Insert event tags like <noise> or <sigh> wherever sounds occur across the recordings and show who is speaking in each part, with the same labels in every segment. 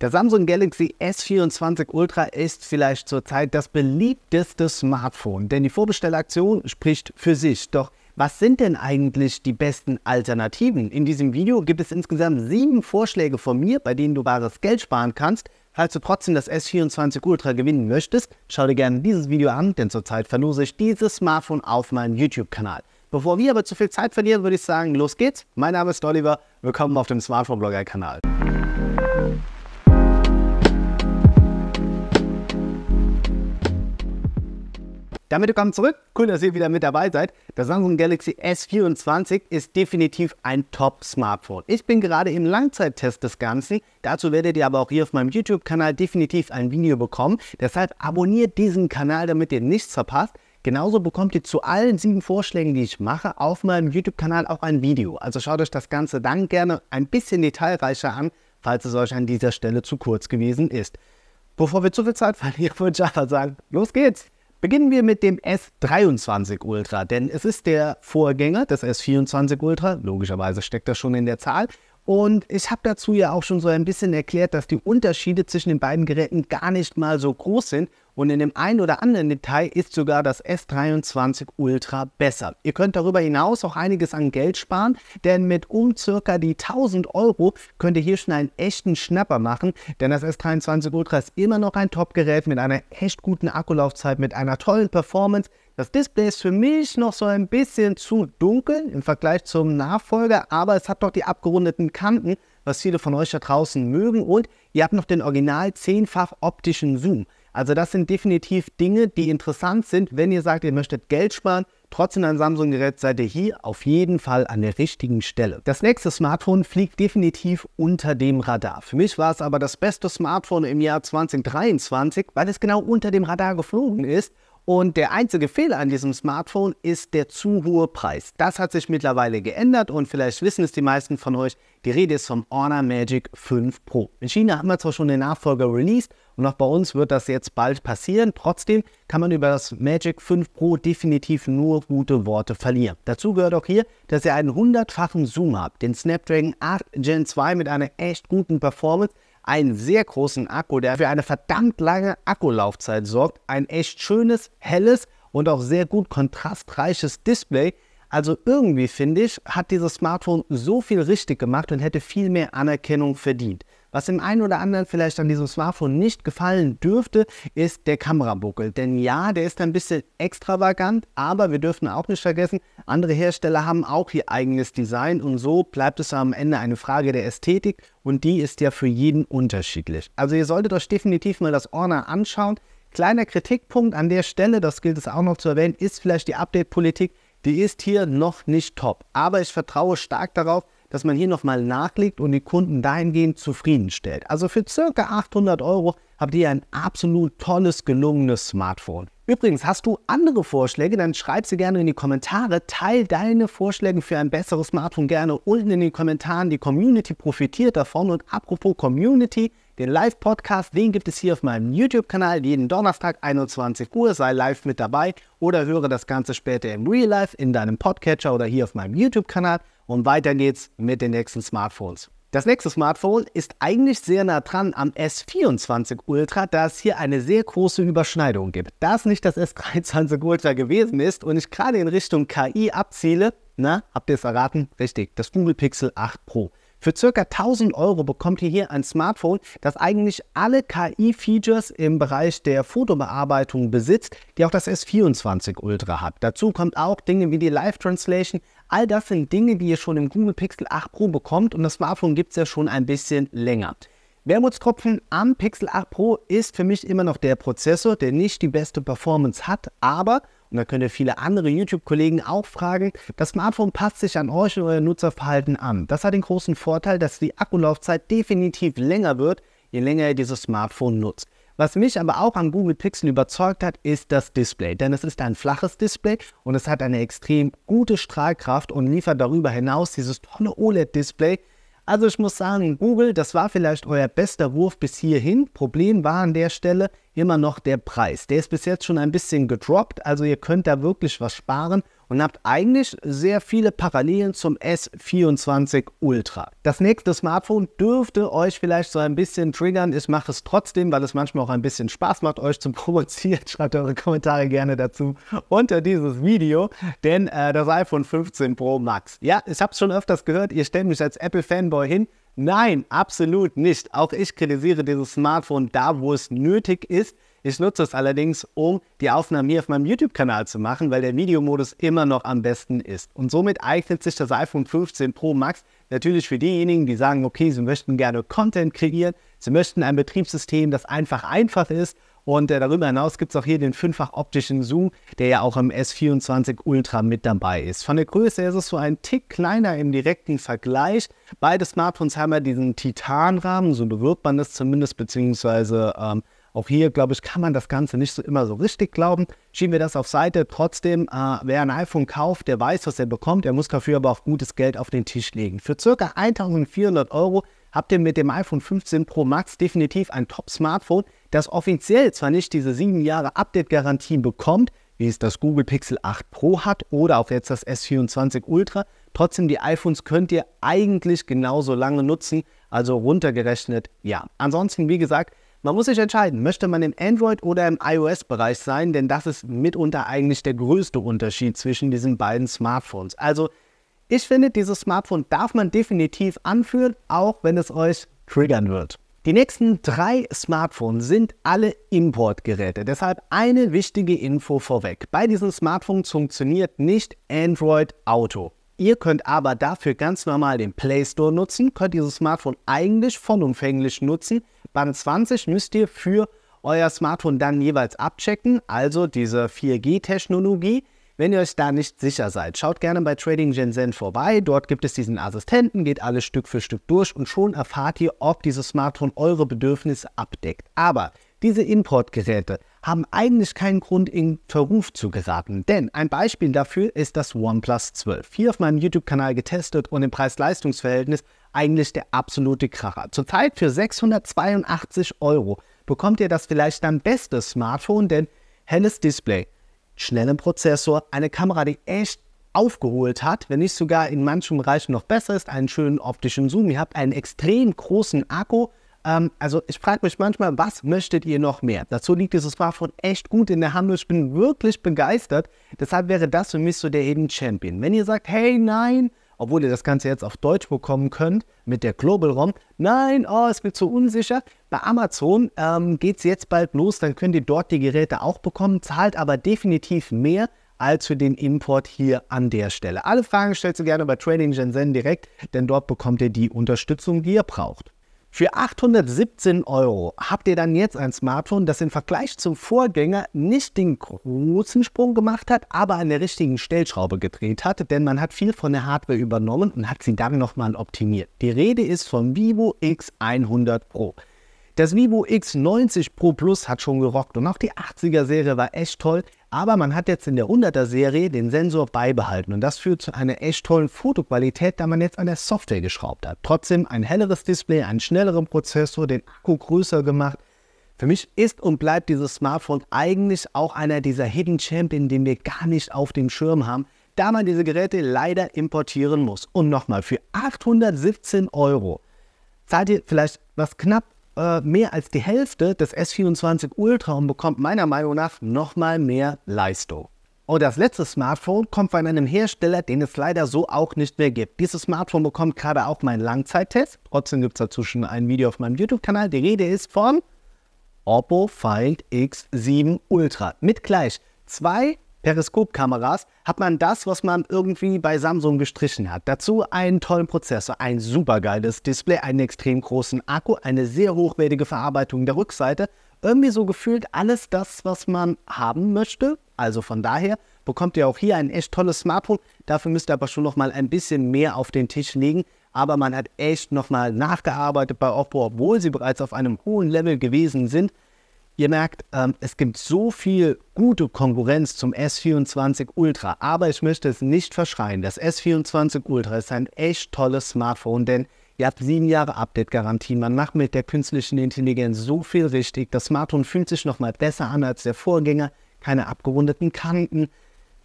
Speaker 1: Der Samsung Galaxy S24 Ultra ist vielleicht zurzeit das beliebteste Smartphone, denn die Vorbestellaktion spricht für sich. Doch was sind denn eigentlich die besten Alternativen? In diesem Video gibt es insgesamt sieben Vorschläge von mir, bei denen du bares Geld sparen kannst. Falls du trotzdem das S24 Ultra gewinnen möchtest, schau dir gerne dieses Video an, denn zurzeit verlose ich dieses Smartphone auf meinem YouTube-Kanal. Bevor wir aber zu viel Zeit verlieren, würde ich sagen, los geht's. Mein Name ist Oliver, willkommen auf dem Smartphone-Blogger-Kanal. Damit willkommen zurück. Cool, dass ihr wieder mit dabei seid. Das Samsung Galaxy S24 ist definitiv ein Top-Smartphone. Ich bin gerade im Langzeittest des Ganzen. Dazu werdet ihr aber auch hier auf meinem YouTube-Kanal definitiv ein Video bekommen. Deshalb abonniert diesen Kanal, damit ihr nichts verpasst. Genauso bekommt ihr zu allen sieben Vorschlägen, die ich mache, auf meinem YouTube-Kanal auch ein Video. Also schaut euch das Ganze dann gerne ein bisschen detailreicher an, falls es euch an dieser Stelle zu kurz gewesen ist. Bevor wir zu viel Zeit verlieren, <laughs> würde ich einfach sagen, los geht's! Beginnen wir mit dem S23 Ultra, denn es ist der Vorgänger des S24 Ultra. Logischerweise steckt das schon in der Zahl. Und ich habe dazu ja auch schon so ein bisschen erklärt, dass die Unterschiede zwischen den beiden Geräten gar nicht mal so groß sind und in dem einen oder anderen Detail ist sogar das S23 Ultra besser. Ihr könnt darüber hinaus auch einiges an Geld sparen, denn mit um circa die 1000 Euro könnt ihr hier schon einen echten Schnapper machen, denn das S23 Ultra ist immer noch ein Top-Gerät mit einer echt guten Akkulaufzeit, mit einer tollen Performance. Das Display ist für mich noch so ein bisschen zu dunkel im Vergleich zum Nachfolger, aber es hat doch die abgerundeten Kanten, was viele von euch da draußen mögen und ihr habt noch den original 10-fach optischen Zoom. Also das sind definitiv Dinge, die interessant sind, wenn ihr sagt, ihr möchtet Geld sparen. Trotzdem ein Samsung-Gerät seid ihr hier auf jeden Fall an der richtigen Stelle. Das nächste Smartphone fliegt definitiv unter dem Radar. Für mich war es aber das beste Smartphone im Jahr 2023, weil es genau unter dem Radar geflogen ist und der einzige Fehler an diesem Smartphone ist der zu hohe Preis. Das hat sich mittlerweile geändert und vielleicht wissen es die meisten von euch, die Rede ist vom Honor Magic 5 Pro. In China haben wir zwar schon den Nachfolger released und auch bei uns wird das jetzt bald passieren. Trotzdem kann man über das Magic 5 Pro definitiv nur gute Worte verlieren. Dazu gehört auch hier, dass ihr einen hundertfachen Zoom habt, den Snapdragon 8 Gen 2 mit einer echt guten Performance, einen sehr großen Akku, der für eine verdammt lange Akkulaufzeit sorgt, ein echt schönes, helles und auch sehr gut kontrastreiches Display. Also irgendwie finde ich, hat dieses Smartphone so viel richtig gemacht und hätte viel mehr Anerkennung verdient. Was dem einen oder anderen vielleicht an diesem Smartphone nicht gefallen dürfte, ist der Kamerabuckel. Denn ja, der ist ein bisschen extravagant, aber wir dürfen auch nicht vergessen, andere Hersteller haben auch ihr eigenes Design und so bleibt es am Ende eine Frage der Ästhetik und die ist ja für jeden unterschiedlich. Also ihr solltet euch definitiv mal das Orner anschauen. Kleiner Kritikpunkt an der Stelle, das gilt es auch noch zu erwähnen, ist vielleicht die Update-Politik. Die ist hier noch nicht top, aber ich vertraue stark darauf, dass man hier nochmal nachlegt und die Kunden dahingehend zufriedenstellt. Also für ca. 800 Euro habt ihr ein absolut tolles, gelungenes Smartphone. Übrigens, hast du andere Vorschläge, dann schreib sie gerne in die Kommentare. Teil deine Vorschläge für ein besseres Smartphone gerne unten in den Kommentaren. Die Community profitiert davon. Und apropos Community, den Live-Podcast, den gibt es hier auf meinem YouTube-Kanal jeden Donnerstag 21 Uhr. Sei live mit dabei oder höre das Ganze später im Real Life, in deinem Podcatcher oder hier auf meinem YouTube-Kanal. Und weiter geht's mit den nächsten Smartphones. Das nächste Smartphone ist eigentlich sehr nah dran am S24 Ultra, da es hier eine sehr große Überschneidung gibt. Da es nicht das S23 Ultra gewesen ist und ich gerade in Richtung KI abziele, na, habt ihr es erraten? Richtig, das Google Pixel 8 Pro. Für ca. 1000 Euro bekommt ihr hier ein Smartphone, das eigentlich alle KI-Features im Bereich der Fotobearbeitung besitzt, die auch das S24 Ultra hat. Dazu kommt auch Dinge wie die Live-Translation, All das sind Dinge, die ihr schon im Google Pixel 8 Pro bekommt und das Smartphone gibt es ja schon ein bisschen länger. Wermutstropfen am Pixel 8 Pro ist für mich immer noch der Prozessor, der nicht die beste Performance hat, aber, und da könnt ihr viele andere YouTube-Kollegen auch fragen, das Smartphone passt sich an euch und euer Nutzerverhalten an. Das hat den großen Vorteil, dass die Akkulaufzeit definitiv länger wird, je länger ihr dieses Smartphone nutzt. Was mich aber auch an Google Pixel überzeugt hat, ist das Display. Denn es ist ein flaches Display und es hat eine extrem gute Strahlkraft und liefert darüber hinaus dieses tolle OLED-Display. Also ich muss sagen, Google, das war vielleicht euer bester Wurf bis hierhin. Problem war an der Stelle immer noch der Preis. Der ist bis jetzt schon ein bisschen gedroppt, also ihr könnt da wirklich was sparen und habt eigentlich sehr viele Parallelen zum S24 Ultra. Das nächste Smartphone dürfte euch vielleicht so ein bisschen triggern. Ich mache es trotzdem, weil es manchmal auch ein bisschen Spaß macht, euch zu <laughs> provozieren. Schreibt eure Kommentare gerne dazu unter dieses Video, denn äh, das iPhone 15 Pro Max. Ja, ich habe es schon öfters gehört, ihr stellt mich als Apple-Fanboy hin. Nein, absolut nicht. Auch ich kritisiere dieses Smartphone da, wo es nötig ist. Ich nutze es allerdings, um die Aufnahmen hier auf meinem YouTube-Kanal zu machen, weil der Videomodus immer noch am besten ist. Und somit eignet sich das iPhone 15 Pro Max natürlich für diejenigen, die sagen, okay, sie möchten gerne Content kreieren, sie möchten ein Betriebssystem, das einfach einfach ist. Und äh, darüber hinaus gibt es auch hier den fünffach optischen Zoom, der ja auch im S24 Ultra mit dabei ist. Von der Größe ist es so ein Tick kleiner im direkten Vergleich. Beide Smartphones haben ja diesen Titanrahmen, so bewirbt man das zumindest, beziehungsweise ähm, auch hier, glaube ich, kann man das Ganze nicht so immer so richtig glauben. Schieben wir das auf Seite. Trotzdem, äh, wer ein iPhone kauft, der weiß, was er bekommt. Er muss dafür aber auch gutes Geld auf den Tisch legen. Für ca. 1400 Euro habt ihr mit dem iPhone 15 Pro Max definitiv ein Top-Smartphone, das offiziell zwar nicht diese 7 Jahre Update-Garantie bekommt, wie es das Google Pixel 8 Pro hat oder auch jetzt das S24 Ultra. Trotzdem, die iPhones könnt ihr eigentlich genauso lange nutzen, also runtergerechnet ja. Ansonsten, wie gesagt, man muss sich entscheiden, möchte man im Android- oder im iOS-Bereich sein, denn das ist mitunter eigentlich der größte Unterschied zwischen diesen beiden Smartphones. Also ich finde, dieses Smartphone darf man definitiv anführen, auch wenn es euch triggern wird. Die nächsten drei Smartphones sind alle Importgeräte, deshalb eine wichtige Info vorweg. Bei diesen Smartphones funktioniert nicht Android Auto. Ihr könnt aber dafür ganz normal den Play Store nutzen, könnt dieses Smartphone eigentlich vollumfänglich nutzen, Band 20 müsst ihr für euer Smartphone dann jeweils abchecken, also diese 4G-Technologie. Wenn ihr euch da nicht sicher seid, schaut gerne bei Trading Genzen vorbei. Dort gibt es diesen Assistenten, geht alles Stück für Stück durch und schon erfahrt ihr, ob dieses Smartphone eure Bedürfnisse abdeckt. Aber diese Importgeräte haben eigentlich keinen Grund, in Verruf zu geraten. Denn ein Beispiel dafür ist das OnePlus 12. Hier auf meinem YouTube-Kanal getestet und im Preis-Leistungs-Verhältnis eigentlich der absolute Kracher. Zurzeit für 682 Euro bekommt ihr das vielleicht dann beste Smartphone, denn helles Display, schnellen Prozessor, eine Kamera, die echt aufgeholt hat, wenn nicht sogar in manchen Bereichen noch besser ist, einen schönen optischen Zoom, ihr habt einen extrem großen Akku. Ähm, also ich frage mich manchmal, was möchtet ihr noch mehr? Dazu liegt dieses Smartphone echt gut in der Hand und ich bin wirklich begeistert. Deshalb wäre das für mich so der eben Champion. Wenn ihr sagt, hey nein, obwohl ihr das Ganze jetzt auf Deutsch bekommen könnt mit der Global ROM. Nein, oh, es wird zu unsicher. Bei Amazon ähm, geht es jetzt bald los, dann könnt ihr dort die Geräte auch bekommen, zahlt aber definitiv mehr als für den Import hier an der Stelle. Alle Fragen stellst du gerne bei Trading Shenzhen direkt, denn dort bekommt ihr die Unterstützung, die ihr braucht. Für 817 Euro habt ihr dann jetzt ein Smartphone, das im Vergleich zum Vorgänger nicht den großen Sprung gemacht hat, aber an der richtigen Stellschraube gedreht hat, denn man hat viel von der Hardware übernommen und hat sie dann nochmal optimiert. Die Rede ist vom Vivo X100 Pro. Das Vivo X90 Pro Plus hat schon gerockt und auch die 80er Serie war echt toll, aber man hat jetzt in der 100er Serie den Sensor beibehalten und das führt zu einer echt tollen Fotoqualität, da man jetzt an der Software geschraubt hat. Trotzdem ein helleres Display, einen schnelleren Prozessor, den Akku größer gemacht. Für mich ist und bleibt dieses Smartphone eigentlich auch einer dieser Hidden Champion, den wir gar nicht auf dem Schirm haben, da man diese Geräte leider importieren muss. Und nochmal, für 817 Euro zahlt ihr vielleicht was knapp äh, mehr als die Hälfte des S24 Ultra und bekommt meiner Meinung nach nochmal mehr Leistung. Und oh, das letzte Smartphone kommt von einem Hersteller, den es leider so auch nicht mehr gibt. Dieses Smartphone bekommt gerade auch meinen Langzeittest. Trotzdem gibt es dazu schon ein Video auf meinem YouTube-Kanal. Die Rede ist von Oppo Find X7 Ultra mit gleich zwei Periskopkameras hat man das, was man irgendwie bei Samsung gestrichen hat. Dazu einen tollen Prozessor, ein supergeiles Display, einen extrem großen Akku, eine sehr hochwertige Verarbeitung der Rückseite. Irgendwie so gefühlt alles das, was man haben möchte. Also von daher bekommt ihr auch hier ein echt tolles Smartphone. Dafür müsst ihr aber schon nochmal ein bisschen mehr auf den Tisch legen. Aber man hat echt nochmal nachgearbeitet bei Oppo, obwohl sie bereits auf einem hohen Level gewesen sind. Ihr merkt, ähm, es gibt so viel gute Konkurrenz zum S24 Ultra, aber ich möchte es nicht verschreien. Das S24 Ultra ist ein echt tolles Smartphone, denn ihr habt sieben Jahre Update-Garantie. Man macht mit der künstlichen Intelligenz so viel richtig. Das Smartphone fühlt sich nochmal besser an als der Vorgänger. Keine abgerundeten Kanten,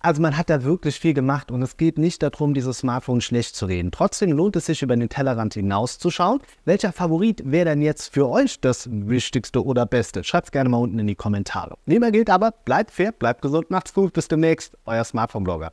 Speaker 1: also man hat da wirklich viel gemacht und es geht nicht darum, dieses Smartphone schlecht zu reden. Trotzdem lohnt es sich, über den Tellerrand hinauszuschauen. Welcher Favorit wäre denn jetzt für euch das wichtigste oder beste? Schreibt es gerne mal unten in die Kommentare. Wie immer gilt aber, bleibt fair, bleibt gesund, macht's gut, bis demnächst, euer Smartphone-Blogger.